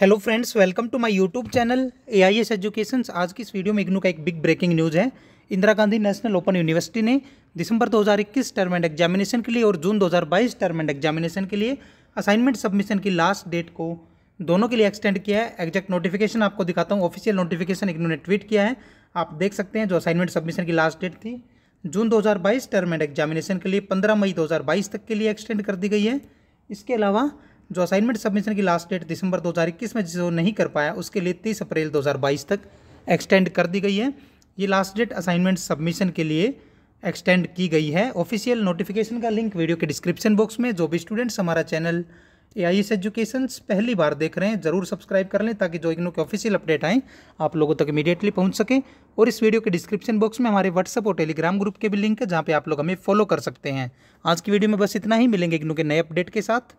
hello friends welcome to my YouTube channel A I S education आज की इस video में इग्नू का एक बिग ब्रेकिंग न्यूज़ है Indira Gandhi national open university ने दिसंबर 2021 टर्म एंड एग्जामिनेशन के लिए और जून 2022 टर्म एंड एग्जामिनेशन के लिए असाइनमेंट सबमिशन की लास्ट डेट को दोनों के लिए एक्सटेंड किया है एग्जैक्ट नोटिफिकेशन आपको दिखाता हूँ ऑफिशियल नोटिफिकेशन इग्नू ने ट्वीट किया है आप देख सकते हैं जो असाइनमेंट सबमिशन की लास्ट डेट थी जून दो टर्म एंड एग्जामिनेशन के लिए पंद्रह मई दो तक के लिए एक्सटेंड कर दी गई है इसके अलावा जो असाइनमेंट सबमिशन की लास्ट डेट दिसंबर 2021 में जिसे वो नहीं कर पाया उसके लिए तीस अप्रैल 2022 तक एक्सटेंड कर दी गई है ये लास्ट डेट असाइनमेंट सबमिशन के लिए एक्सटेंड की गई है ऑफिशियल नोटिफिकेशन का लिंक वीडियो के डिस्क्रिप्शन बॉक्स में जो भी स्टूडेंट्स हमारा चैनल ए आई एस पहली बार देख रहे हैं ज़रूर सब्सक्राइब कर लें ताकि जो इग्नो के ऑफिशियल अपडेट आएँ आप लोगों तक इमीडिएटली पहुँच सकें और इस वीडियो के डिस्क्रिप्शन बॉक्स में हमारे व्हाट्सअप और टेलीग्राम ग्रुप के भी लिंक है जहाँ पे आप लोग हमें फॉलो कर सकते हैं आज की वीडियो में बस इतना ही मिलेंगे इग्नो के नए अपडेट के साथ